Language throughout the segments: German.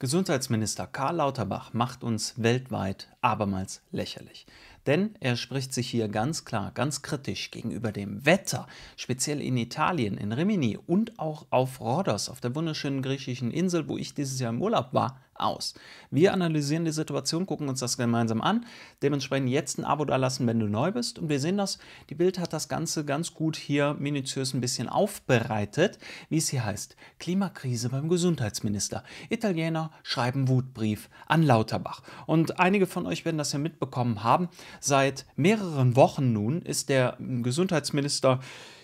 Gesundheitsminister Karl Lauterbach macht uns weltweit abermals lächerlich. Denn er spricht sich hier ganz klar, ganz kritisch gegenüber dem Wetter, speziell in Italien, in Rimini und auch auf Rhodos, auf der wunderschönen griechischen Insel, wo ich dieses Jahr im Urlaub war, aus. Wir analysieren die Situation, gucken uns das gemeinsam an. Dementsprechend jetzt ein Abo da lassen, wenn du neu bist. Und wir sehen das, die Bild hat das Ganze ganz gut hier minutiös ein bisschen aufbereitet, wie es hier heißt. Klimakrise beim Gesundheitsminister. Italiener schreiben Wutbrief an Lauterbach. Und einige von euch werden das ja mitbekommen haben. Seit mehreren Wochen nun ist der Gesundheitsminister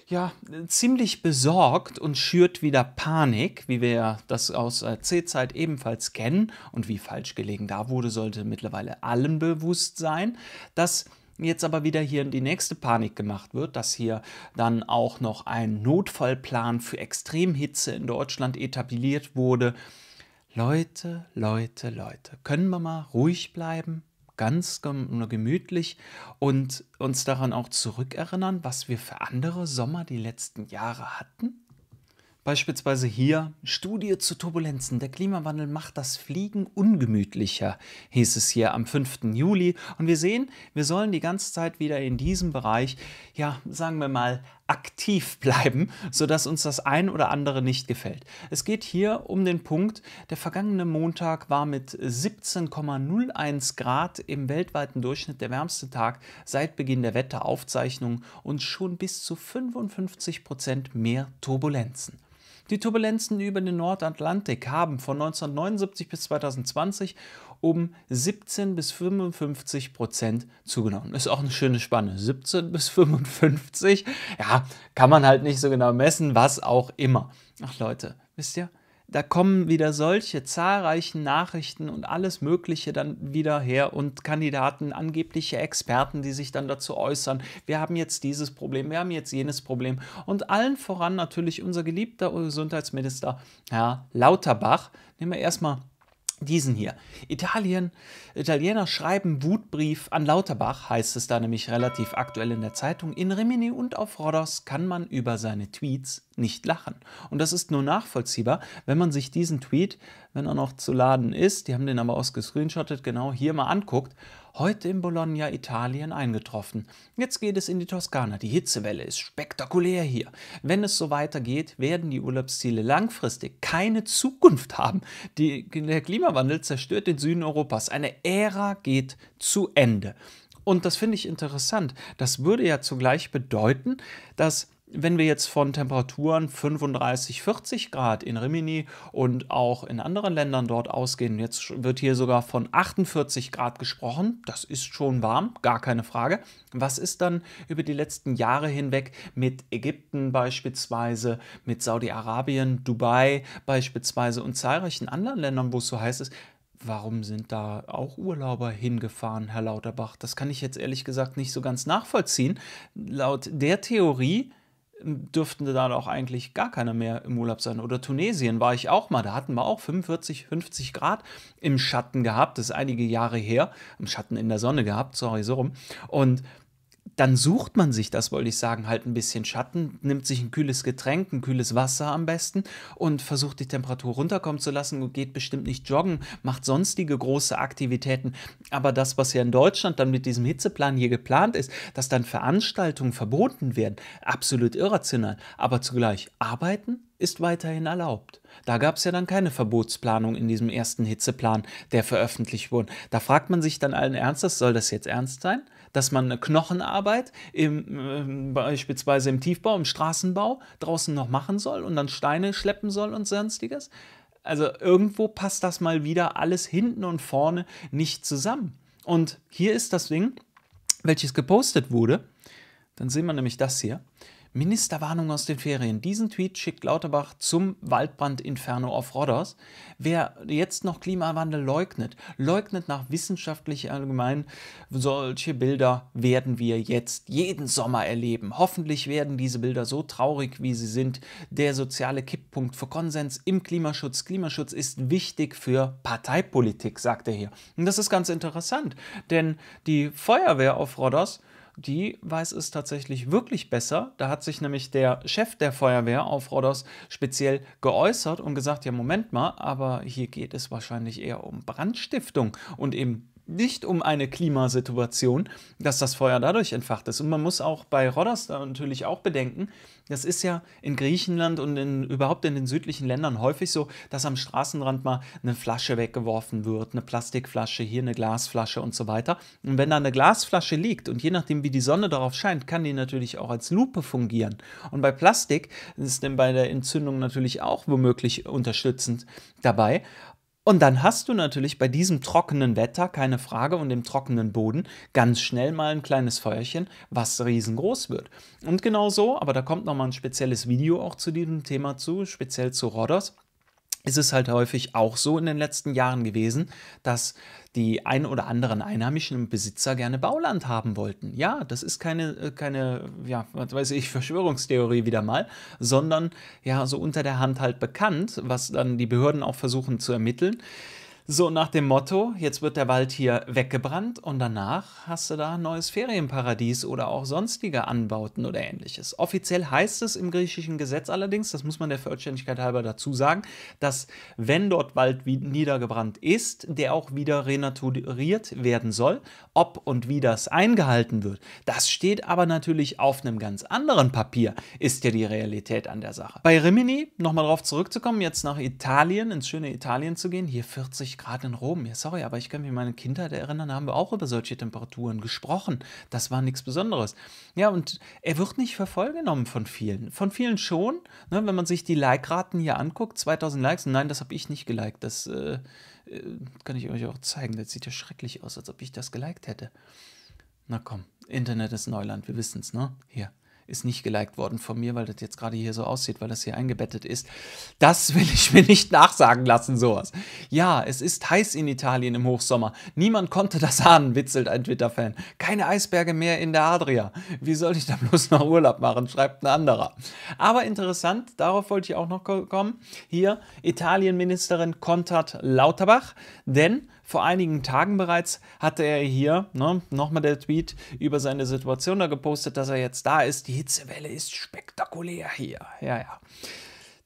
ja, ziemlich besorgt und schürt wieder Panik, wie wir das aus C-Zeit ebenfalls kennen und wie falsch gelegen da wurde, sollte mittlerweile allen bewusst sein, dass jetzt aber wieder hier in die nächste Panik gemacht wird, dass hier dann auch noch ein Notfallplan für Extremhitze in Deutschland etabliert wurde. Leute, Leute, Leute, können wir mal ruhig bleiben? ganz gemütlich und uns daran auch zurückerinnern, was wir für andere Sommer die letzten Jahre hatten? Beispielsweise hier Studie zu Turbulenzen. Der Klimawandel macht das Fliegen ungemütlicher, hieß es hier am 5. Juli. Und wir sehen, wir sollen die ganze Zeit wieder in diesem Bereich, ja, sagen wir mal, aktiv bleiben, sodass uns das ein oder andere nicht gefällt. Es geht hier um den Punkt, der vergangene Montag war mit 17,01 Grad im weltweiten Durchschnitt der wärmste Tag seit Beginn der Wetteraufzeichnung und schon bis zu 55 Prozent mehr Turbulenzen. Die Turbulenzen über den Nordatlantik haben von 1979 bis 2020 um 17 bis 55 Prozent zugenommen. Ist auch eine schöne Spanne. 17 bis 55, ja, kann man halt nicht so genau messen, was auch immer. Ach Leute, wisst ihr, da kommen wieder solche zahlreichen Nachrichten und alles Mögliche dann wieder her und Kandidaten, angebliche Experten, die sich dann dazu äußern, wir haben jetzt dieses Problem, wir haben jetzt jenes Problem und allen voran natürlich unser geliebter Gesundheitsminister Herr Lauterbach. Nehmen wir erstmal diesen hier. Italien, Italiener schreiben Wutbrief an Lauterbach, heißt es da nämlich relativ aktuell in der Zeitung. In Rimini und auf Rodos kann man über seine Tweets nicht lachen. Und das ist nur nachvollziehbar, wenn man sich diesen Tweet wenn er noch zu laden ist, die haben den aber ausgescreenshottet, genau hier mal anguckt, heute in Bologna, Italien eingetroffen. Jetzt geht es in die Toskana. Die Hitzewelle ist spektakulär hier. Wenn es so weitergeht, werden die Urlaubsziele langfristig keine Zukunft haben. Die, der Klimawandel zerstört den Süden Europas. Eine Ära geht zu Ende. Und das finde ich interessant. Das würde ja zugleich bedeuten, dass wenn wir jetzt von Temperaturen 35, 40 Grad in Rimini und auch in anderen Ländern dort ausgehen, jetzt wird hier sogar von 48 Grad gesprochen, das ist schon warm, gar keine Frage. Was ist dann über die letzten Jahre hinweg mit Ägypten beispielsweise, mit Saudi-Arabien, Dubai beispielsweise und zahlreichen anderen Ländern, wo es so heiß ist? Warum sind da auch Urlauber hingefahren, Herr Lauterbach? Das kann ich jetzt ehrlich gesagt nicht so ganz nachvollziehen. Laut der Theorie dürften da auch eigentlich gar keiner mehr im Urlaub sein. Oder Tunesien war ich auch mal, da hatten wir auch 45, 50 Grad im Schatten gehabt, das ist einige Jahre her, im Schatten in der Sonne gehabt, sorry, so rum. Und dann sucht man sich, das wollte ich sagen, halt ein bisschen Schatten, nimmt sich ein kühles Getränk, ein kühles Wasser am besten und versucht die Temperatur runterkommen zu lassen und geht bestimmt nicht joggen, macht sonstige große Aktivitäten. Aber das, was ja in Deutschland dann mit diesem Hitzeplan hier geplant ist, dass dann Veranstaltungen verboten werden, absolut irrational. Aber zugleich arbeiten ist weiterhin erlaubt. Da gab es ja dann keine Verbotsplanung in diesem ersten Hitzeplan, der veröffentlicht wurde. Da fragt man sich dann allen Ernstes, soll das jetzt ernst sein? dass man eine Knochenarbeit im, äh, beispielsweise im Tiefbau, im Straßenbau draußen noch machen soll und dann Steine schleppen soll und sonstiges. Also irgendwo passt das mal wieder alles hinten und vorne nicht zusammen. Und hier ist das Ding, welches gepostet wurde. Dann sehen wir nämlich das hier. Ministerwarnung aus den Ferien. Diesen Tweet schickt Lauterbach zum Waldbrandinferno auf Rodders. Wer jetzt noch Klimawandel leugnet, leugnet nach wissenschaftlich allgemein, solche Bilder werden wir jetzt jeden Sommer erleben. Hoffentlich werden diese Bilder so traurig, wie sie sind. Der soziale Kipppunkt für Konsens im Klimaschutz. Klimaschutz ist wichtig für Parteipolitik, sagt er hier. Und das ist ganz interessant, denn die Feuerwehr auf Rodders die weiß es tatsächlich wirklich besser. Da hat sich nämlich der Chef der Feuerwehr auf Rhodos speziell geäußert und gesagt, ja Moment mal, aber hier geht es wahrscheinlich eher um Brandstiftung und eben nicht um eine Klimasituation, dass das Feuer dadurch entfacht ist. Und man muss auch bei Rodas natürlich auch bedenken, das ist ja in Griechenland und in, überhaupt in den südlichen Ländern häufig so, dass am Straßenrand mal eine Flasche weggeworfen wird, eine Plastikflasche, hier eine Glasflasche und so weiter. Und wenn da eine Glasflasche liegt und je nachdem, wie die Sonne darauf scheint, kann die natürlich auch als Lupe fungieren. Und bei Plastik ist denn bei der Entzündung natürlich auch womöglich unterstützend dabei. Und dann hast du natürlich bei diesem trockenen Wetter, keine Frage, und dem trockenen Boden ganz schnell mal ein kleines Feuerchen, was riesengroß wird. Und genau so, aber da kommt nochmal ein spezielles Video auch zu diesem Thema zu, speziell zu Rodders ist es halt häufig auch so in den letzten Jahren gewesen, dass die ein oder anderen Einheimischen Besitzer gerne Bauland haben wollten. Ja, das ist keine, äh, keine, ja, was weiß ich, Verschwörungstheorie wieder mal, sondern ja, so unter der Hand halt bekannt, was dann die Behörden auch versuchen zu ermitteln. So nach dem Motto, jetzt wird der Wald hier weggebrannt und danach hast du da ein neues Ferienparadies oder auch sonstige Anbauten oder ähnliches. Offiziell heißt es im griechischen Gesetz allerdings, das muss man der Vollständigkeit halber dazu sagen, dass wenn dort Wald niedergebrannt ist, der auch wieder renaturiert werden soll. Ob und wie das eingehalten wird, das steht aber natürlich auf einem ganz anderen Papier, ist ja die Realität an der Sache. Bei Rimini, nochmal drauf zurückzukommen, jetzt nach Italien, ins schöne Italien zu gehen, hier 40 ich gerade in Rom. Ja, sorry, aber ich kann mich an meine Kindheit erinnern, da haben wir auch über solche Temperaturen gesprochen. Das war nichts Besonderes. Ja, und er wird nicht für voll genommen von vielen. Von vielen schon. Ne, wenn man sich die Like-Raten hier anguckt, 2000 Likes. Nein, das habe ich nicht geliked. Das äh, äh, kann ich euch auch zeigen. Das sieht ja schrecklich aus, als ob ich das geliked hätte. Na komm, Internet ist Neuland, wir wissen es, ne? Hier ist nicht geliked worden von mir, weil das jetzt gerade hier so aussieht, weil das hier eingebettet ist. Das will ich mir nicht nachsagen lassen, sowas. Ja, es ist heiß in Italien im Hochsommer. Niemand konnte das ahnen, witzelt ein Twitter-Fan. Keine Eisberge mehr in der Adria. Wie soll ich da bloß noch Urlaub machen, schreibt ein anderer. Aber interessant, darauf wollte ich auch noch kommen. Hier, Italienministerin kontert Lauterbach, denn vor einigen Tagen bereits hatte er hier, ne, nochmal der Tweet über seine Situation da gepostet, dass er jetzt da ist. Die Hitzewelle ist spektakulär hier. Ja, ja.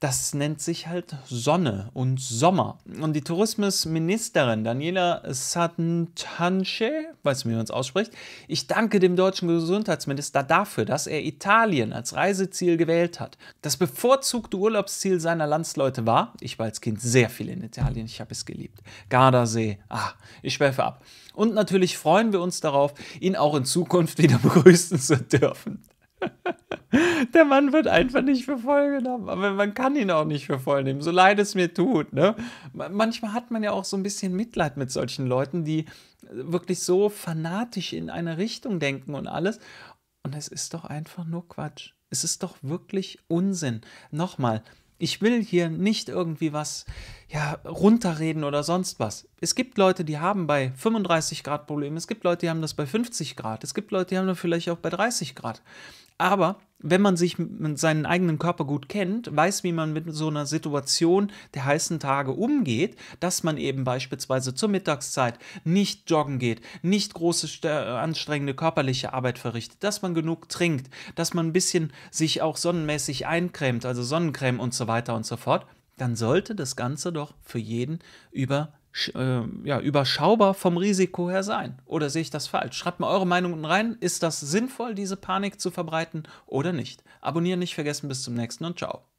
Das nennt sich halt Sonne und Sommer. Und die Tourismusministerin Daniela Santanche, weiß nicht, wie man es ausspricht, ich danke dem deutschen Gesundheitsminister dafür, dass er Italien als Reiseziel gewählt hat. Das bevorzugte Urlaubsziel seiner Landsleute war, ich war als Kind sehr viel in Italien, ich habe es geliebt. Gardasee, ah, ich schweife ab. Und natürlich freuen wir uns darauf, ihn auch in Zukunft wieder begrüßen zu dürfen. Der Mann wird einfach nicht für voll genommen, aber man kann ihn auch nicht für voll nehmen, so leid es mir tut. Ne? Manchmal hat man ja auch so ein bisschen Mitleid mit solchen Leuten, die wirklich so fanatisch in eine Richtung denken und alles. Und es ist doch einfach nur Quatsch. Es ist doch wirklich Unsinn. Nochmal, ich will hier nicht irgendwie was ja, runterreden oder sonst was. Es gibt Leute, die haben bei 35 Grad Probleme, es gibt Leute, die haben das bei 50 Grad, es gibt Leute, die haben das vielleicht auch bei 30 Grad. Aber wenn man sich mit seinem eigenen Körper gut kennt, weiß, wie man mit so einer Situation der heißen Tage umgeht, dass man eben beispielsweise zur Mittagszeit nicht joggen geht, nicht große äh, anstrengende körperliche Arbeit verrichtet, dass man genug trinkt, dass man ein bisschen sich auch sonnenmäßig eincremt, also Sonnencreme und so weiter und so fort, dann sollte das Ganze doch für jeden über äh, ja, überschaubar vom Risiko her sein? Oder sehe ich das falsch? Schreibt mir eure Meinung unten rein. Ist das sinnvoll, diese Panik zu verbreiten oder nicht? Abonnieren nicht vergessen. Bis zum nächsten und ciao.